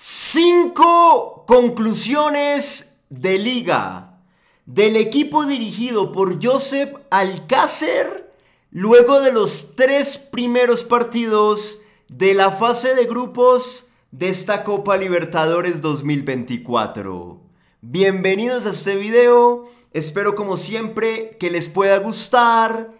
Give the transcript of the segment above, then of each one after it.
Cinco conclusiones de liga del equipo dirigido por Josep Alcácer luego de los tres primeros partidos de la fase de grupos de esta Copa Libertadores 2024. Bienvenidos a este video, espero como siempre que les pueda gustar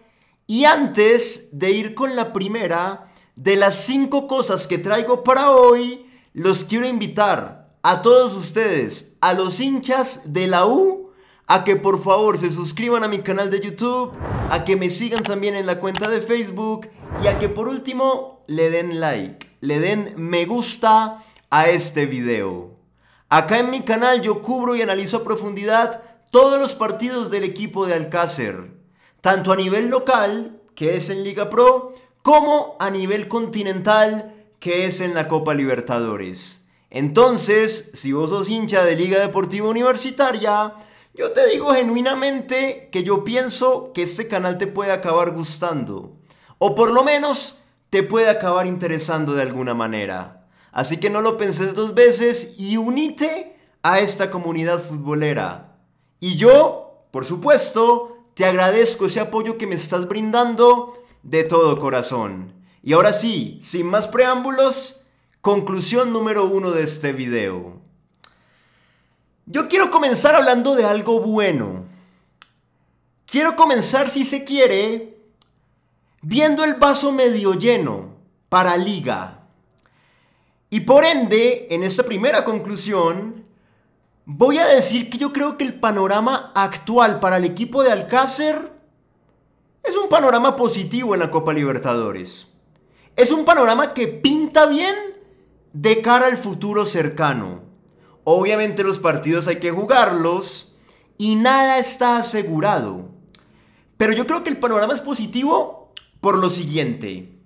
y antes de ir con la primera de las cinco cosas que traigo para hoy, los quiero invitar a todos ustedes, a los hinchas de la U, a que por favor se suscriban a mi canal de YouTube, a que me sigan también en la cuenta de Facebook y a que por último le den like, le den me gusta a este video. Acá en mi canal yo cubro y analizo a profundidad todos los partidos del equipo de Alcácer, tanto a nivel local, que es en Liga Pro, como a nivel continental, que es en la Copa Libertadores. Entonces, si vos sos hincha de Liga Deportiva Universitaria, yo te digo genuinamente que yo pienso que este canal te puede acabar gustando. O por lo menos te puede acabar interesando de alguna manera. Así que no lo pensés dos veces y unite a esta comunidad futbolera. Y yo, por supuesto, te agradezco ese apoyo que me estás brindando de todo corazón. Y ahora sí, sin más preámbulos, conclusión número uno de este video. Yo quiero comenzar hablando de algo bueno. Quiero comenzar, si se quiere, viendo el vaso medio lleno para Liga. Y por ende, en esta primera conclusión, voy a decir que yo creo que el panorama actual para el equipo de Alcácer es un panorama positivo en la Copa Libertadores. Es un panorama que pinta bien de cara al futuro cercano. Obviamente los partidos hay que jugarlos y nada está asegurado. Pero yo creo que el panorama es positivo por lo siguiente.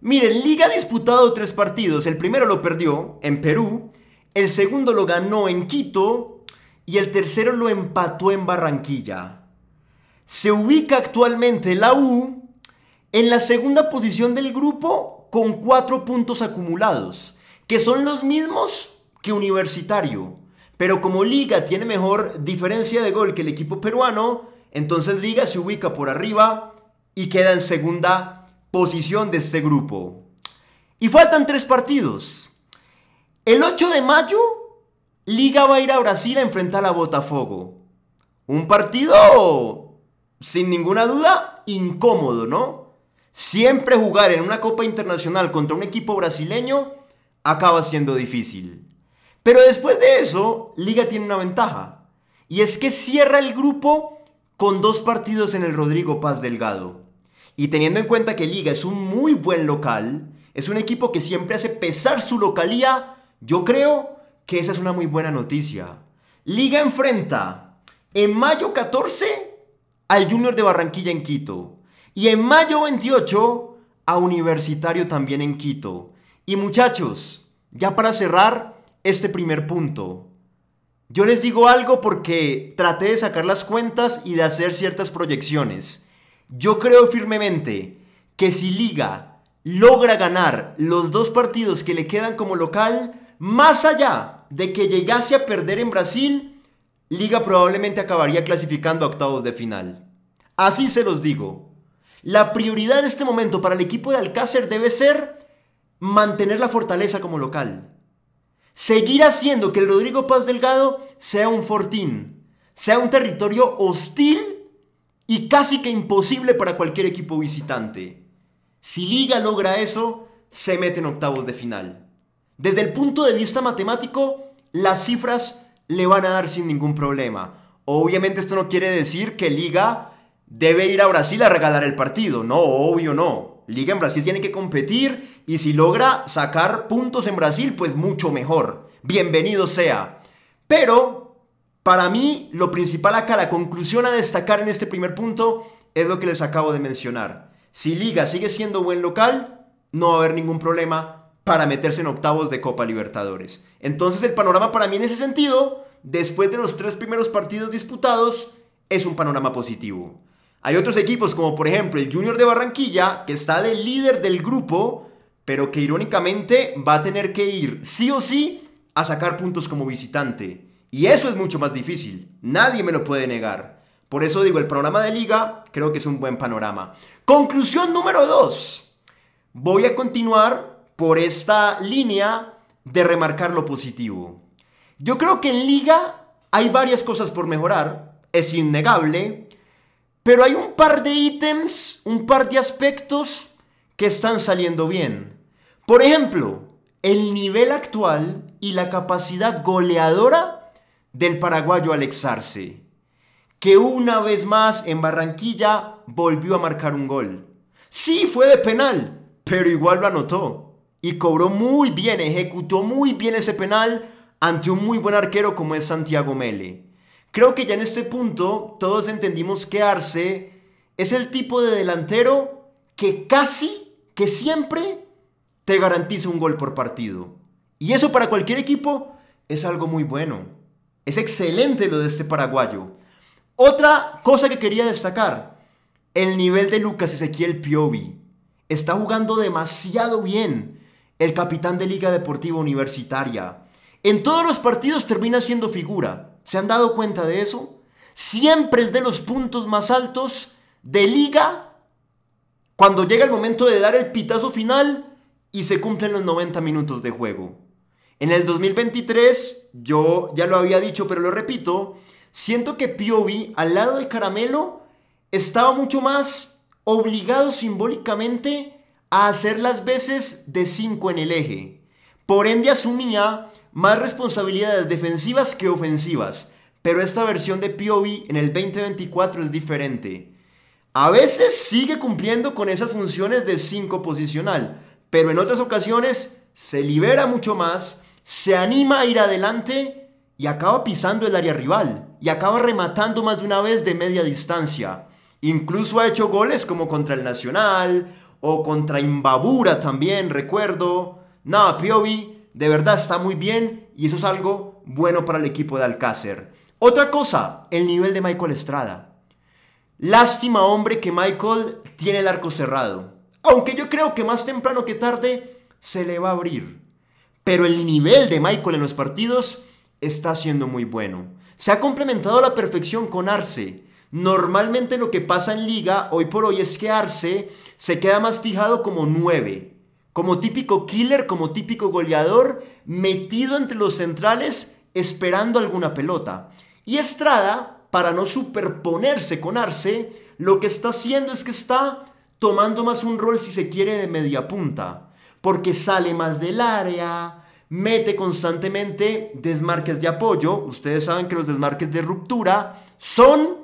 Miren, Liga ha disputado tres partidos. El primero lo perdió en Perú, el segundo lo ganó en Quito y el tercero lo empató en Barranquilla. Se ubica actualmente la U en la segunda posición del grupo con cuatro puntos acumulados, que son los mismos que Universitario. Pero como Liga tiene mejor diferencia de gol que el equipo peruano, entonces Liga se ubica por arriba y queda en segunda posición de este grupo. Y faltan tres partidos. El 8 de mayo, Liga va a ir a Brasil a enfrentar a Botafogo. Un partido, sin ninguna duda, incómodo, ¿no? Siempre jugar en una Copa Internacional contra un equipo brasileño acaba siendo difícil. Pero después de eso, Liga tiene una ventaja. Y es que cierra el grupo con dos partidos en el Rodrigo Paz Delgado. Y teniendo en cuenta que Liga es un muy buen local, es un equipo que siempre hace pesar su localía, yo creo que esa es una muy buena noticia. Liga enfrenta en mayo 14 al Junior de Barranquilla en Quito. Y en mayo 28 a Universitario también en Quito. Y muchachos, ya para cerrar este primer punto, yo les digo algo porque traté de sacar las cuentas y de hacer ciertas proyecciones. Yo creo firmemente que si Liga logra ganar los dos partidos que le quedan como local, más allá de que llegase a perder en Brasil, Liga probablemente acabaría clasificando a octavos de final. Así se los digo. La prioridad en este momento para el equipo de Alcácer debe ser mantener la fortaleza como local. Seguir haciendo que el Rodrigo Paz Delgado sea un fortín, sea un territorio hostil y casi que imposible para cualquier equipo visitante. Si Liga logra eso, se mete en octavos de final. Desde el punto de vista matemático, las cifras le van a dar sin ningún problema. Obviamente esto no quiere decir que Liga debe ir a Brasil a regalar el partido. No, obvio no. Liga en Brasil tiene que competir y si logra sacar puntos en Brasil, pues mucho mejor. Bienvenido sea. Pero, para mí, lo principal acá, la conclusión a destacar en este primer punto, es lo que les acabo de mencionar. Si Liga sigue siendo buen local, no va a haber ningún problema para meterse en octavos de Copa Libertadores. Entonces el panorama para mí en ese sentido, después de los tres primeros partidos disputados, es un panorama positivo. Hay otros equipos como por ejemplo el Junior de Barranquilla, que está de líder del grupo, pero que irónicamente va a tener que ir sí o sí a sacar puntos como visitante. Y eso es mucho más difícil, nadie me lo puede negar. Por eso digo, el programa de liga creo que es un buen panorama. Conclusión número 2. Voy a continuar por esta línea de remarcar lo positivo. Yo creo que en liga hay varias cosas por mejorar, es innegable, pero hay un par de ítems, un par de aspectos que están saliendo bien. Por ejemplo, el nivel actual y la capacidad goleadora del paraguayo Alex Arce, que una vez más en Barranquilla volvió a marcar un gol. Sí, fue de penal, pero igual lo anotó. Y cobró muy bien, ejecutó muy bien ese penal ante un muy buen arquero como es Santiago Mele. Creo que ya en este punto todos entendimos que Arce es el tipo de delantero que casi, que siempre te garantiza un gol por partido. Y eso para cualquier equipo es algo muy bueno. Es excelente lo de este paraguayo. Otra cosa que quería destacar, el nivel de Lucas Ezequiel Piovi. Está jugando demasiado bien el capitán de Liga Deportiva Universitaria. En todos los partidos termina siendo figura. ¿Se han dado cuenta de eso? Siempre es de los puntos más altos de liga cuando llega el momento de dar el pitazo final y se cumplen los 90 minutos de juego. En el 2023, yo ya lo había dicho, pero lo repito, siento que Piovi al lado de Caramelo estaba mucho más obligado simbólicamente a hacer las veces de 5 en el eje. Por ende asumía más responsabilidades defensivas que ofensivas, pero esta versión de Piovi en el 2024 es diferente. A veces sigue cumpliendo con esas funciones de 5 posicional, pero en otras ocasiones se libera mucho más, se anima a ir adelante y acaba pisando el área rival y acaba rematando más de una vez de media distancia. Incluso ha hecho goles como contra el Nacional o contra Imbabura también, recuerdo. Nada, Piovi de verdad está muy bien y eso es algo bueno para el equipo de Alcácer. Otra cosa, el nivel de Michael Estrada. Lástima, hombre, que Michael tiene el arco cerrado. Aunque yo creo que más temprano que tarde se le va a abrir. Pero el nivel de Michael en los partidos está siendo muy bueno. Se ha complementado a la perfección con Arce. Normalmente lo que pasa en liga hoy por hoy es que Arce se queda más fijado como 9, como típico killer, como típico goleador, metido entre los centrales esperando alguna pelota. Y Estrada, para no superponerse con Arce, lo que está haciendo es que está tomando más un rol, si se quiere, de media punta, porque sale más del área, mete constantemente desmarques de apoyo. Ustedes saben que los desmarques de ruptura son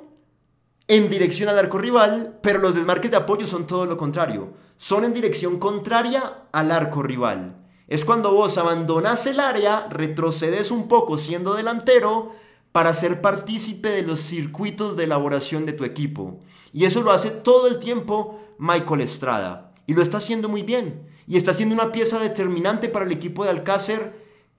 en dirección al arco rival, pero los desmarques de apoyo son todo lo contrario son en dirección contraria al arco rival. Es cuando vos abandonas el área, retrocedes un poco siendo delantero para ser partícipe de los circuitos de elaboración de tu equipo. Y eso lo hace todo el tiempo Michael Estrada. Y lo está haciendo muy bien. Y está siendo una pieza determinante para el equipo de Alcácer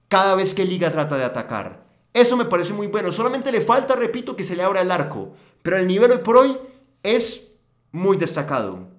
cada vez que Liga trata de atacar. Eso me parece muy bueno. Solamente le falta, repito, que se le abra el arco. Pero el nivel hoy por hoy es muy destacado.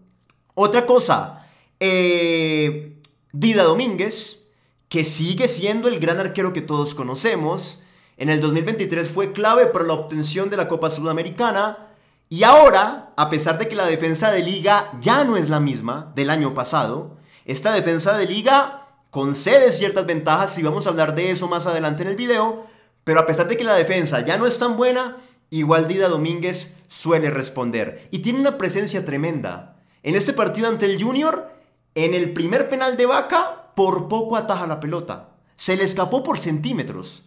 Otra cosa, eh, Dida Domínguez, que sigue siendo el gran arquero que todos conocemos, en el 2023 fue clave para la obtención de la Copa Sudamericana y ahora, a pesar de que la defensa de liga ya no es la misma del año pasado, esta defensa de liga concede ciertas ventajas y vamos a hablar de eso más adelante en el video, pero a pesar de que la defensa ya no es tan buena, igual Dida Domínguez suele responder y tiene una presencia tremenda. En este partido ante el Junior, en el primer penal de Vaca, por poco ataja la pelota. Se le escapó por centímetros,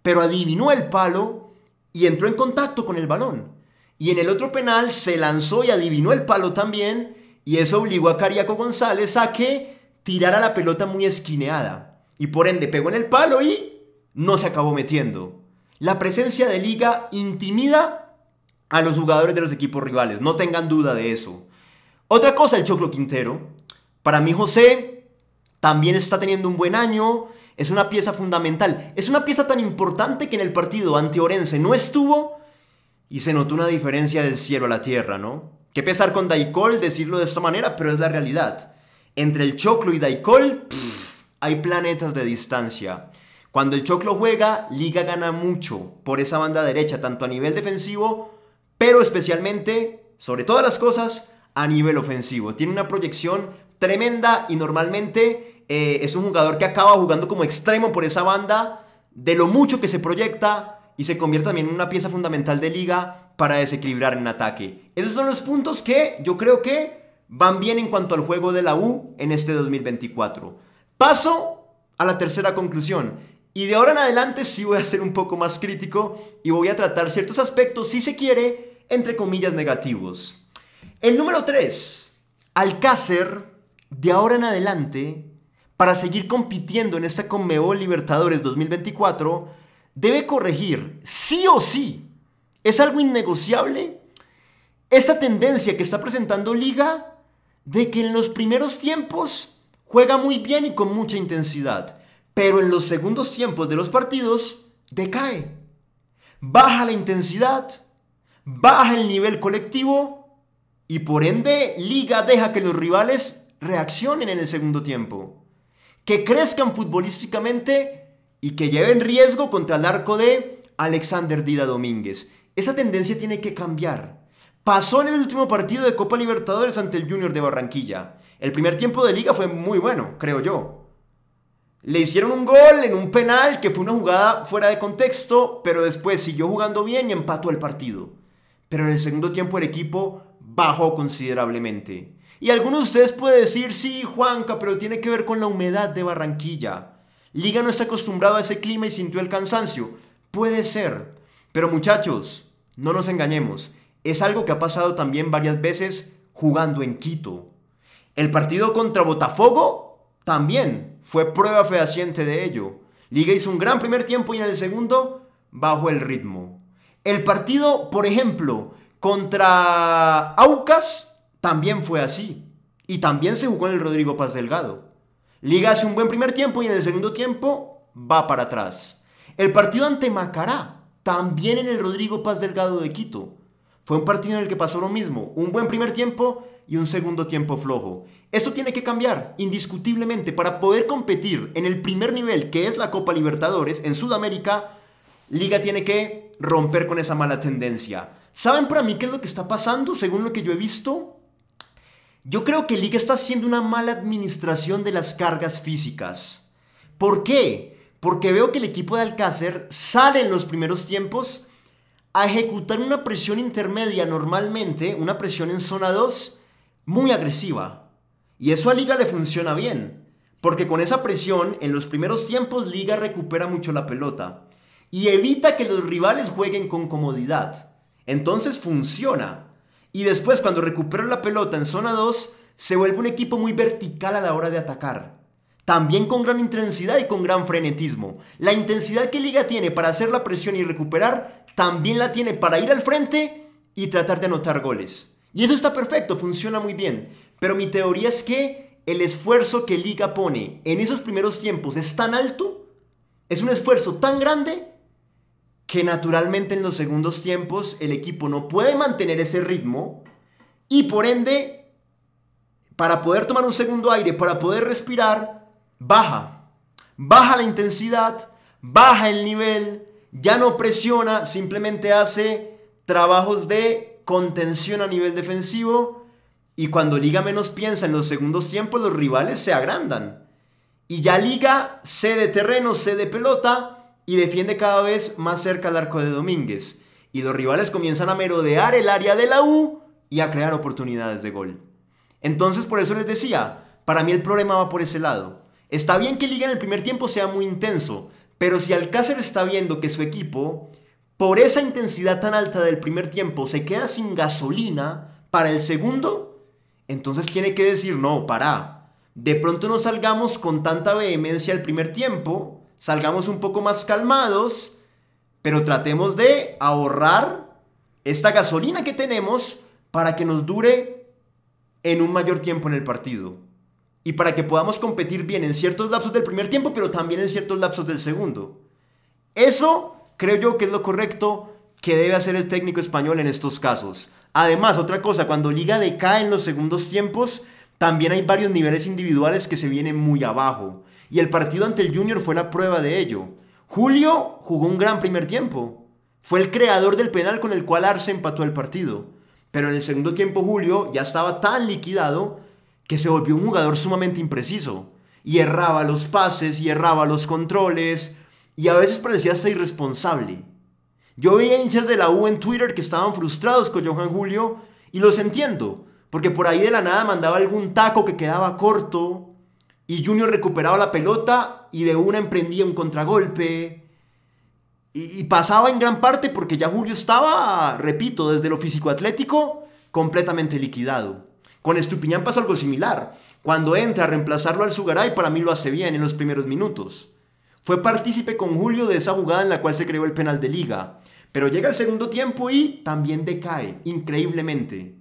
pero adivinó el palo y entró en contacto con el balón. Y en el otro penal se lanzó y adivinó el palo también, y eso obligó a Cariaco González a que tirara la pelota muy esquineada. Y por ende pegó en el palo y no se acabó metiendo. La presencia de Liga intimida a los jugadores de los equipos rivales, no tengan duda de eso. Otra cosa, el Choclo Quintero. Para mí José también está teniendo un buen año, es una pieza fundamental, es una pieza tan importante que en el partido ante Orense no estuvo y se notó una diferencia del cielo a la tierra, ¿no? Qué pesar con Daikol decirlo de esta manera, pero es la realidad. Entre el Choclo y Daikol hay planetas de distancia. Cuando el Choclo juega, Liga gana mucho por esa banda derecha, tanto a nivel defensivo, pero especialmente, sobre todas las cosas, a nivel ofensivo. Tiene una proyección tremenda y normalmente eh, es un jugador que acaba jugando como extremo por esa banda, de lo mucho que se proyecta y se convierte también en una pieza fundamental de liga para desequilibrar en ataque. Esos son los puntos que yo creo que van bien en cuanto al juego de la U en este 2024. Paso a la tercera conclusión. Y de ahora en adelante sí voy a ser un poco más crítico y voy a tratar ciertos aspectos, si se quiere, entre comillas negativos. El número 3, Alcácer, de ahora en adelante, para seguir compitiendo en esta Conmebol Libertadores 2024, debe corregir, sí o sí, es algo innegociable, esta tendencia que está presentando Liga de que en los primeros tiempos juega muy bien y con mucha intensidad, pero en los segundos tiempos de los partidos decae. Baja la intensidad, baja el nivel colectivo y por ende, Liga deja que los rivales reaccionen en el segundo tiempo, que crezcan futbolísticamente y que lleven riesgo contra el arco de Alexander Dida Domínguez. Esa tendencia tiene que cambiar. Pasó en el último partido de Copa Libertadores ante el Junior de Barranquilla. El primer tiempo de liga fue muy bueno, creo yo. Le hicieron un gol en un penal que fue una jugada fuera de contexto, pero después siguió jugando bien y empató el partido. Pero en el segundo tiempo el equipo bajó considerablemente. Y alguno de ustedes puede decir, sí, Juanca, pero tiene que ver con la humedad de Barranquilla. Liga no está acostumbrado a ese clima y sintió el cansancio. Puede ser. Pero muchachos, no nos engañemos. Es algo que ha pasado también varias veces jugando en Quito. El partido contra Botafogo también fue prueba fehaciente de ello. Liga hizo un gran primer tiempo y en el segundo bajó el ritmo. El partido, por ejemplo, contra Aucas también fue así. Y también se jugó en el Rodrigo Paz Delgado. Liga hace un buen primer tiempo y en el segundo tiempo va para atrás. El partido ante Macará, también en el Rodrigo Paz Delgado de Quito. Fue un partido en el que pasó lo mismo, un buen primer tiempo y un segundo tiempo flojo. eso tiene que cambiar, indiscutiblemente, para poder competir en el primer nivel que es la Copa Libertadores en Sudamérica, Liga tiene que romper con esa mala tendencia. ¿Saben para mí qué es lo que está pasando? Según lo que yo he visto, yo creo que Liga está haciendo una mala administración de las cargas físicas. ¿Por qué? Porque veo que el equipo de Alcácer sale en los primeros tiempos a ejecutar una presión intermedia normalmente, una presión en zona 2 muy agresiva. Y eso a Liga le funciona bien, porque con esa presión en los primeros tiempos Liga recupera mucho la pelota y evita que los rivales jueguen con comodidad. Entonces funciona. Y después cuando recuperan la pelota en zona 2, se vuelve un equipo muy vertical a la hora de atacar. También con gran intensidad y con gran frenetismo. La intensidad que Liga tiene para hacer la presión y recuperar, también la tiene para ir al frente y tratar de anotar goles. Y eso está perfecto, funciona muy bien. Pero mi teoría es que el esfuerzo que Liga pone en esos primeros tiempos es tan alto, es un esfuerzo tan grande que naturalmente en los segundos tiempos el equipo no puede mantener ese ritmo y por ende, para poder tomar un segundo aire, para poder respirar, baja. Baja la intensidad, baja el nivel, ya no presiona, simplemente hace trabajos de contención a nivel defensivo y cuando Liga menos piensa en los segundos tiempos los rivales se agrandan. Y ya Liga de terreno, de pelota y defiende cada vez más cerca al arco de Domínguez. Y los rivales comienzan a merodear el área de la U y a crear oportunidades de gol. Entonces por eso les decía, para mí el problema va por ese lado. Está bien que Liga en el primer tiempo sea muy intenso, pero si Alcácer está viendo que su equipo, por esa intensidad tan alta del primer tiempo, se queda sin gasolina para el segundo, entonces tiene que decir, no, para. De pronto no salgamos con tanta vehemencia el primer tiempo salgamos un poco más calmados, pero tratemos de ahorrar esta gasolina que tenemos para que nos dure en un mayor tiempo en el partido. Y para que podamos competir bien en ciertos lapsos del primer tiempo, pero también en ciertos lapsos del segundo. Eso creo yo que es lo correcto que debe hacer el técnico español en estos casos. Además, otra cosa, cuando Liga decae en los segundos tiempos, también hay varios niveles individuales que se vienen muy abajo. Y el partido ante el Junior fue la prueba de ello. Julio jugó un gran primer tiempo. Fue el creador del penal con el cual Arce empató el partido. Pero en el segundo tiempo Julio ya estaba tan liquidado que se volvió un jugador sumamente impreciso. Y erraba los pases, y erraba los controles, y a veces parecía hasta irresponsable. Yo veía hinchas de la U en Twitter que estaban frustrados con Johan Julio, y los entiendo, porque por ahí de la nada mandaba algún taco que quedaba corto, y Junior recuperaba la pelota y de una emprendía un contragolpe. Y, pasaba en gran parte porque ya Julio estaba, repito, desde lo físico-atlético, completamente liquidado. Con Estupiñán pasó algo similar. Cuando entra a reemplazarlo al Sugaray, para mí lo hace bien en los primeros minutos. Fue partícipe con Julio de esa jugada en la cual se creó el penal de liga. Pero llega el segundo tiempo y también decae, increíblemente.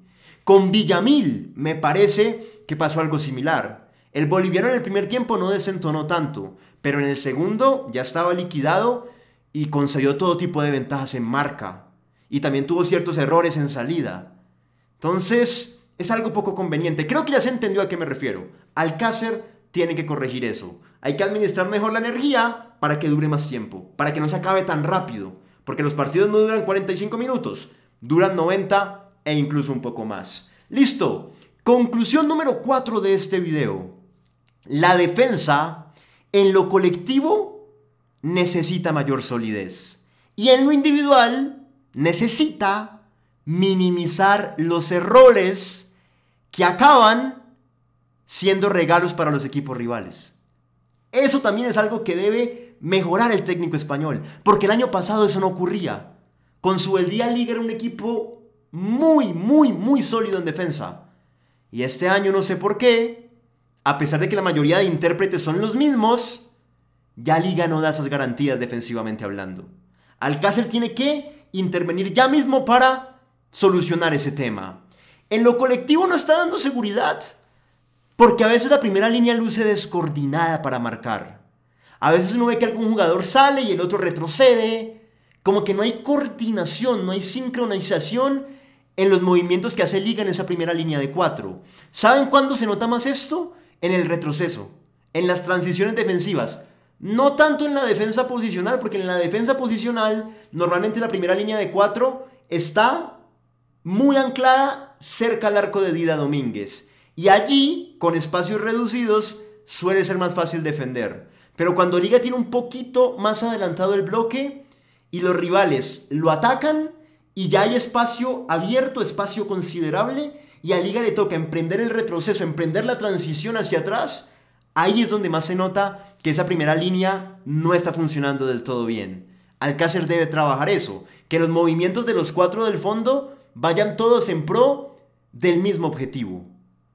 Con Villamil me parece que pasó algo similar. El boliviano en el primer tiempo no desentonó tanto, pero en el segundo ya estaba liquidado y concedió todo tipo de ventajas en marca. Y también tuvo ciertos errores en salida. Entonces, es algo poco conveniente. Creo que ya se entendió a qué me refiero. Alcácer tiene que corregir eso. Hay que administrar mejor la energía para que dure más tiempo, para que no se acabe tan rápido. Porque los partidos no duran 45 minutos, duran 90 e incluso un poco más. Listo. Conclusión número 4 de este video la defensa en lo colectivo necesita mayor solidez y en lo individual necesita minimizar los errores que acaban siendo regalos para los equipos rivales. Eso también es algo que debe mejorar el técnico español, porque el año pasado eso no ocurría. Con su El Liga era un equipo muy, muy, muy sólido en defensa. Y este año no sé por qué, a pesar de que la mayoría de intérpretes son los mismos, ya Liga no da esas garantías defensivamente hablando. Alcácer tiene que intervenir ya mismo para solucionar ese tema. En lo colectivo no está dando seguridad, porque a veces la primera línea luce descoordinada para marcar. A veces uno ve que algún jugador sale y el otro retrocede. Como que no hay coordinación, no hay sincronización en los movimientos que hace Liga en esa primera línea de cuatro. ¿Saben cuándo se nota más esto? en el retroceso, en las transiciones defensivas. No tanto en la defensa posicional, porque en la defensa posicional normalmente la primera línea de cuatro está muy anclada cerca al arco de Dida Domínguez. Y allí, con espacios reducidos, suele ser más fácil defender. Pero cuando Liga tiene un poquito más adelantado el bloque y los rivales lo atacan y ya hay espacio abierto, espacio considerable, y a Liga le toca emprender el retroceso, emprender la transición hacia atrás, ahí es donde más se nota que esa primera línea no está funcionando del todo bien. Alcácer debe trabajar eso, que los movimientos de los cuatro del fondo vayan todos en pro del mismo objetivo.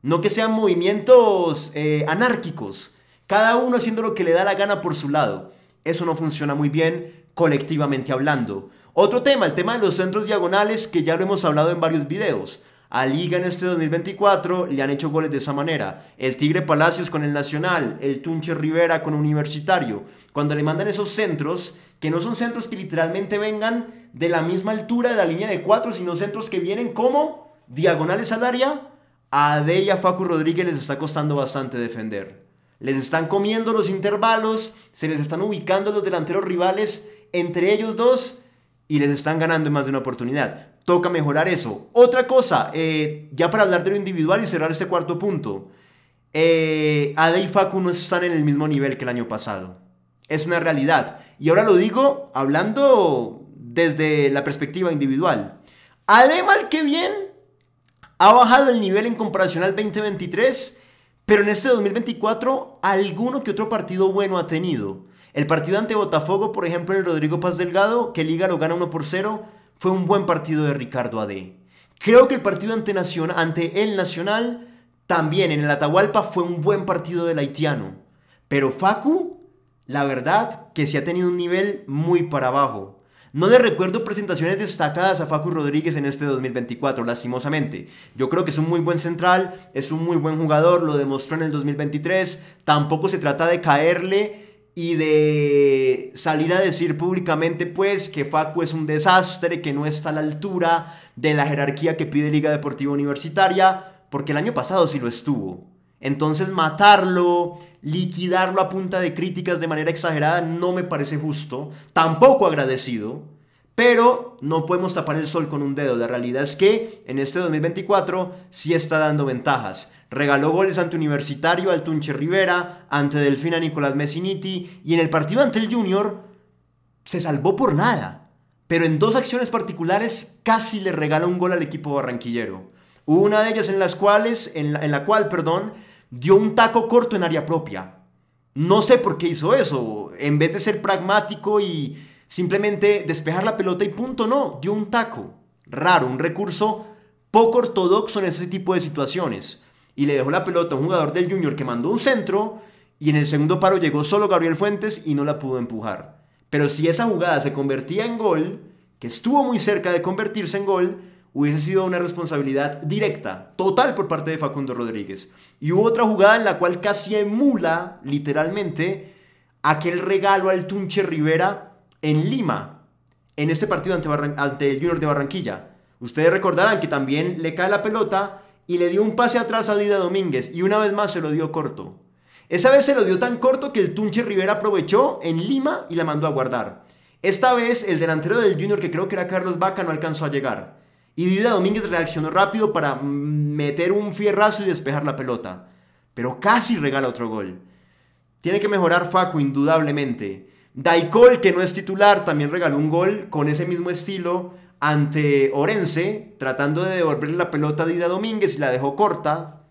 No que sean movimientos eh, anárquicos, cada uno haciendo lo que le da la gana por su lado. Eso no funciona muy bien colectivamente hablando. Otro tema, el tema de los centros diagonales, que ya lo hemos hablado en varios videos. A Liga en este 2024 le han hecho goles de esa manera. El Tigre Palacios con el Nacional, el Tunche Rivera con Universitario. Cuando le mandan esos centros, que no son centros que literalmente vengan de la misma altura de la línea de cuatro, sino centros que vienen como diagonales al área, a Ade Facu Rodríguez les está costando bastante defender. Les están comiendo los intervalos, se les están ubicando los delanteros rivales entre ellos dos y les están ganando en más de una oportunidad toca mejorar eso. Otra cosa, eh, ya para hablar de lo individual y cerrar este cuarto punto, eh, y Facu no están en el mismo nivel que el año pasado. Es una realidad. Y ahora lo digo hablando desde la perspectiva individual. Ade, mal que bien, ha bajado el nivel en comparación al 2023, pero en este 2024 alguno que otro partido bueno ha tenido. El partido ante Botafogo, por ejemplo, el Rodrigo Paz Delgado, que Liga lo gana 1 por 0, fue un buen partido de Ricardo Ade. Creo que el partido ante, ante el Nacional también en el Atahualpa fue un buen partido del haitiano. Pero Facu, la verdad que se sí ha tenido un nivel muy para abajo. No le recuerdo presentaciones destacadas a Facu Rodríguez en este 2024, lastimosamente. Yo creo que es un muy buen central, es un muy buen jugador, lo demostró en el 2023. Tampoco se trata de caerle y de salir a decir públicamente pues que Facu es un desastre, que no está a la altura de la jerarquía que pide Liga Deportiva Universitaria, porque el año pasado sí lo estuvo. Entonces matarlo, liquidarlo a punta de críticas de manera exagerada no me parece justo, tampoco agradecido pero no podemos tapar el sol con un dedo. La realidad es que en este 2024 sí está dando ventajas. Regaló goles ante Universitario, al Tunche Rivera, ante Delfina Nicolás Messiniti y en el partido ante el Junior se salvó por nada. Pero en dos acciones particulares casi le regala un gol al equipo barranquillero. una de ellas en las cuales, la, en la cual, perdón, dio un taco corto en área propia. No sé por qué hizo eso. En vez de ser pragmático y Simplemente despejar la pelota y punto, no, dio un taco. Raro, un recurso poco ortodoxo en ese tipo de situaciones. Y le dejó la pelota a un jugador del Junior que mandó un centro y en el segundo paro llegó solo Gabriel Fuentes y no la pudo empujar. Pero si esa jugada se convertía en gol, que estuvo muy cerca de convertirse en gol, hubiese sido una responsabilidad directa, total por parte de Facundo Rodríguez. Y hubo otra jugada en la cual casi emula, literalmente, aquel regalo al Tunche Rivera en Lima, en este partido ante, el Junior de Barranquilla. Ustedes recordarán que también le cae la pelota y le dio un pase atrás a Dida Domínguez y una vez más se lo dio corto. Esta vez se lo dio tan corto que el Tunche Rivera aprovechó en Lima y la mandó a guardar. Esta vez el delantero del Junior, que creo que era Carlos Vaca, no alcanzó a llegar. Y Dida Domínguez reaccionó rápido para meter un fierrazo y despejar la pelota. Pero casi regala otro gol. Tiene que mejorar Facu, indudablemente. Daikol, que no es titular, también regaló un gol con ese mismo estilo ante Orense, tratando de devolverle la pelota a Dida Domínguez y la dejó corta,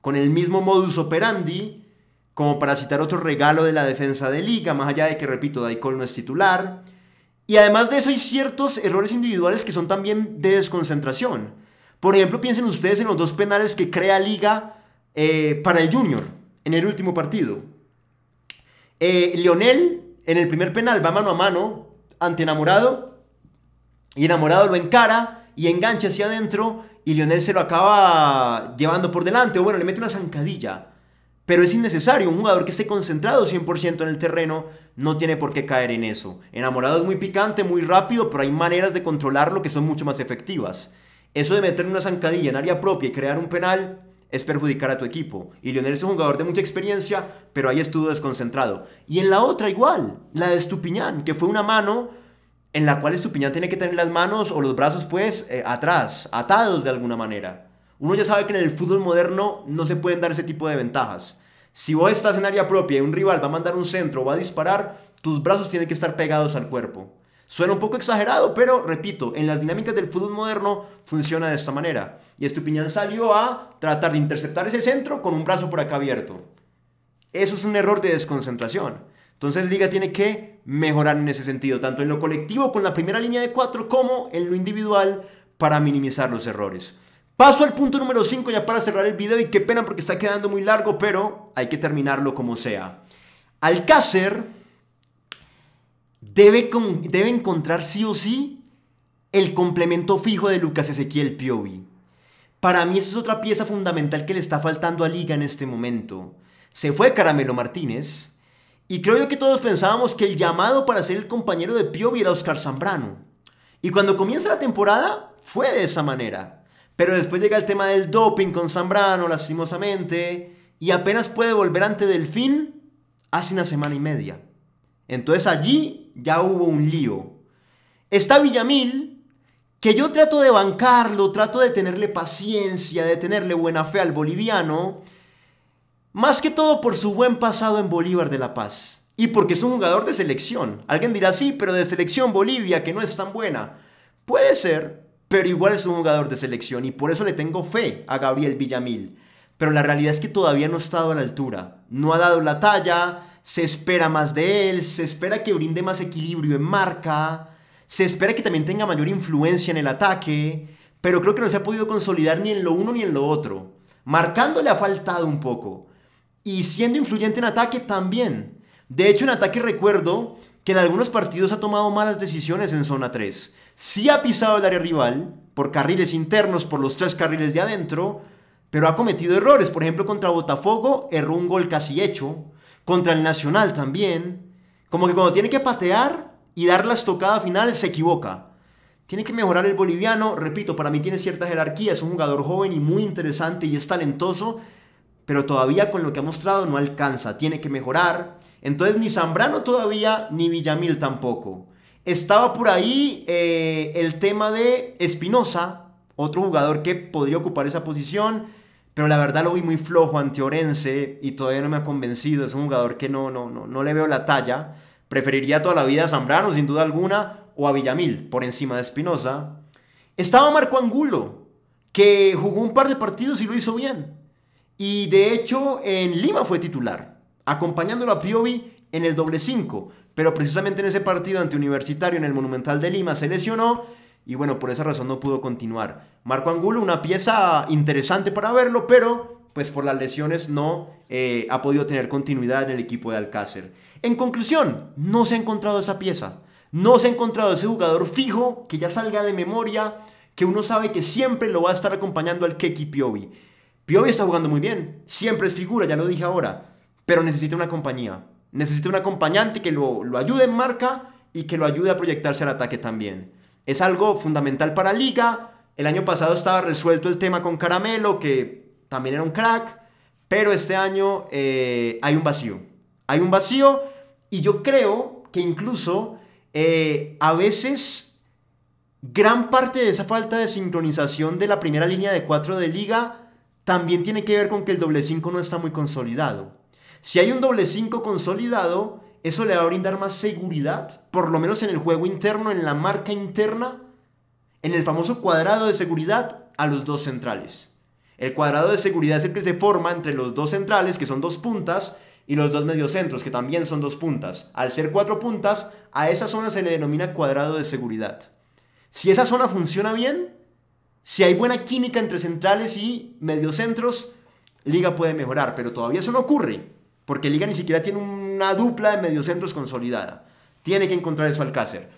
con el mismo modus operandi, como para citar otro regalo de la defensa de liga, más allá de que, repito, Daikol no es titular. Y además de eso hay ciertos errores individuales que son también de desconcentración. Por ejemplo, piensen ustedes en los dos penales que crea liga eh, para el junior en el último partido. Eh, Lionel en el primer penal va mano a mano ante enamorado y enamorado lo encara y engancha hacia adentro y Lionel se lo acaba llevando por delante o bueno, le mete una zancadilla. Pero es innecesario, un jugador que esté concentrado 100% en el terreno no tiene por qué caer en eso. Enamorado es muy picante, muy rápido, pero hay maneras de controlarlo que son mucho más efectivas. Eso de meter una zancadilla en área propia y crear un penal es perjudicar a tu equipo. Y Lionel es un jugador de mucha experiencia, pero ahí estuvo desconcentrado. Y en la otra igual, la de Estupiñán, que fue una mano en la cual Estupiñán tiene que tener las manos o los brazos pues eh, atrás, atados de alguna manera. Uno ya sabe que en el fútbol moderno no se pueden dar ese tipo de ventajas. Si vos estás en área propia y un rival va a mandar un centro o va a disparar, tus brazos tienen que estar pegados al cuerpo. Suena un poco exagerado, pero repito, en las dinámicas del fútbol moderno funciona de esta manera. Y Estupiñán salió a tratar de interceptar ese centro con un brazo por acá abierto. Eso es un error de desconcentración. Entonces Liga tiene que mejorar en ese sentido, tanto en lo colectivo con la primera línea de cuatro como en lo individual para minimizar los errores. Paso al punto número 5 ya para cerrar el video y qué pena porque está quedando muy largo, pero hay que terminarlo como sea. Alcácer debe, encontrar sí o sí el complemento fijo de Lucas Ezequiel Piovi. Para mí esa es otra pieza fundamental que le está faltando a Liga en este momento. Se fue Caramelo Martínez y creo yo que todos pensábamos que el llamado para ser el compañero de Piovi era Oscar Zambrano. Y cuando comienza la temporada fue de esa manera. Pero después llega el tema del doping con Zambrano, lastimosamente, y apenas puede volver ante Delfín hace una semana y media. Entonces allí ya hubo un lío. Está Villamil, que yo trato de bancarlo, trato de tenerle paciencia, de tenerle buena fe al boliviano, más que todo por su buen pasado en Bolívar de La Paz. Y porque es un jugador de selección. Alguien dirá, sí, pero de selección Bolivia, que no es tan buena. Puede ser, pero igual es un jugador de selección y por eso le tengo fe a Gabriel Villamil. Pero la realidad es que todavía no ha estado a la altura. No ha dado la talla, se espera más de él, se espera que brinde más equilibrio en marca, se espera que también tenga mayor influencia en el ataque, pero creo que no se ha podido consolidar ni en lo uno ni en lo otro. Marcándole le ha faltado un poco. Y siendo influyente en ataque también. De hecho, en ataque recuerdo que en algunos partidos ha tomado malas decisiones en zona 3. Sí ha pisado el área rival, por carriles internos, por los tres carriles de adentro, pero ha cometido errores. Por ejemplo, contra Botafogo erró un gol casi hecho contra el Nacional también, como que cuando tiene que patear y dar la estocada final se equivoca. Tiene que mejorar el boliviano, repito, para mí tiene cierta jerarquía, es un jugador joven y muy interesante y es talentoso, pero todavía con lo que ha mostrado no alcanza, tiene que mejorar. Entonces ni Zambrano todavía, ni Villamil tampoco. Estaba por ahí eh, el tema de Espinosa, otro jugador que podría ocupar esa posición pero la verdad lo vi muy flojo ante Orense y todavía no me ha convencido. Es un jugador que no, no, no, no le veo la talla. Preferiría toda la vida a Zambrano, sin duda alguna, o a Villamil, por encima de Espinosa. Estaba Marco Angulo, que jugó un par de partidos y lo hizo bien. Y de hecho en Lima fue titular, acompañándolo a Piovi en el doble 5. Pero precisamente en ese partido ante Universitario en el Monumental de Lima se lesionó y bueno, por esa razón no pudo continuar. Marco Angulo, una pieza interesante para verlo, pero pues por las lesiones no eh, ha podido tener continuidad en el equipo de Alcácer. En conclusión, no se ha encontrado esa pieza. No se ha encontrado ese jugador fijo que ya salga de memoria, que uno sabe que siempre lo va a estar acompañando al Keki Piovi. Piovi está jugando muy bien, siempre es figura, ya lo dije ahora, pero necesita una compañía. Necesita un acompañante que lo, lo ayude en marca y que lo ayude a proyectarse al ataque también es algo fundamental para Liga. El año pasado estaba resuelto el tema con Caramelo, que también era un crack, pero este año eh, hay un vacío. Hay un vacío y yo creo que incluso eh, a veces gran parte de esa falta de sincronización de la primera línea de cuatro de liga también tiene que ver con que el doble 5 no está muy consolidado. Si hay un doble 5 consolidado, eso le va a brindar más seguridad, por lo menos en el juego interno, en la marca interna, en el famoso cuadrado de seguridad a los dos centrales. El cuadrado de seguridad es el que se forma entre los dos centrales, que son dos puntas, y los dos mediocentros, que también son dos puntas. Al ser cuatro puntas, a esa zona se le denomina cuadrado de seguridad. Si esa zona funciona bien, si hay buena química entre centrales y mediocentros, Liga puede mejorar, pero todavía eso no ocurre, porque Liga ni siquiera tiene un una dupla de mediocentros consolidada. Tiene que encontrar eso Alcácer.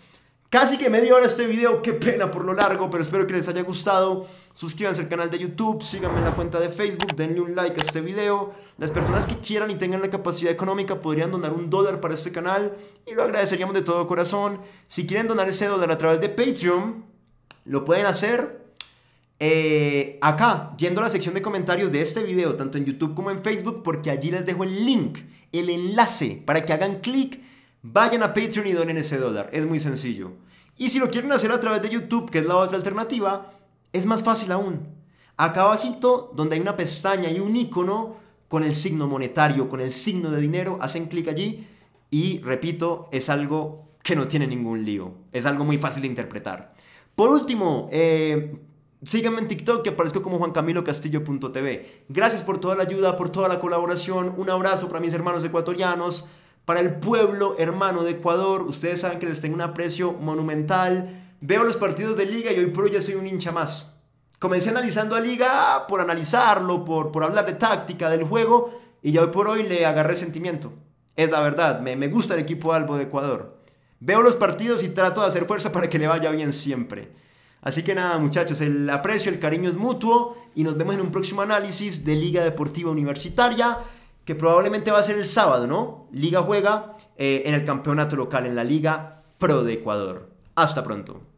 Casi que media hora este video, qué pena por lo largo, pero espero que les haya gustado. Suscríbanse al canal de YouTube, síganme en la cuenta de Facebook, denle un like a este video. Las personas que quieran y tengan la capacidad económica podrían donar un dólar para este canal y lo agradeceríamos de todo corazón. Si quieren donar ese dólar a través de Patreon, lo pueden hacer eh, acá, yendo a la sección de comentarios de este video, tanto en YouTube como en Facebook, porque allí les dejo el link el enlace para que hagan clic, vayan a Patreon y donen ese dólar. Es muy sencillo. Y si lo quieren hacer a través de YouTube, que es la otra alternativa, es más fácil aún. Acá abajito, donde hay una pestaña y un icono con el signo monetario, con el signo de dinero, hacen clic allí y, repito, es algo que no tiene ningún lío. Es algo muy fácil de interpretar. Por último, eh, Sígueme en TikTok que aparezco como juancamilocastillo.tv. Gracias por toda la ayuda, por toda la colaboración. Un abrazo para mis hermanos ecuatorianos, para el pueblo hermano de Ecuador. Ustedes saben que les tengo un aprecio monumental. Veo los partidos de liga y hoy por hoy ya soy un hincha más. Comencé analizando a liga ah, por analizarlo, por, por hablar de táctica, del juego, y ya hoy por hoy le agarré sentimiento. Es la verdad, me, me gusta el equipo Albo de Ecuador. Veo los partidos y trato de hacer fuerza para que le vaya bien siempre. Así que nada muchachos, el aprecio, el cariño es mutuo y nos vemos en un próximo análisis de Liga Deportiva Universitaria, que probablemente va a ser el sábado, ¿no? Liga juega eh, en el campeonato local, en la Liga Pro de Ecuador. Hasta pronto.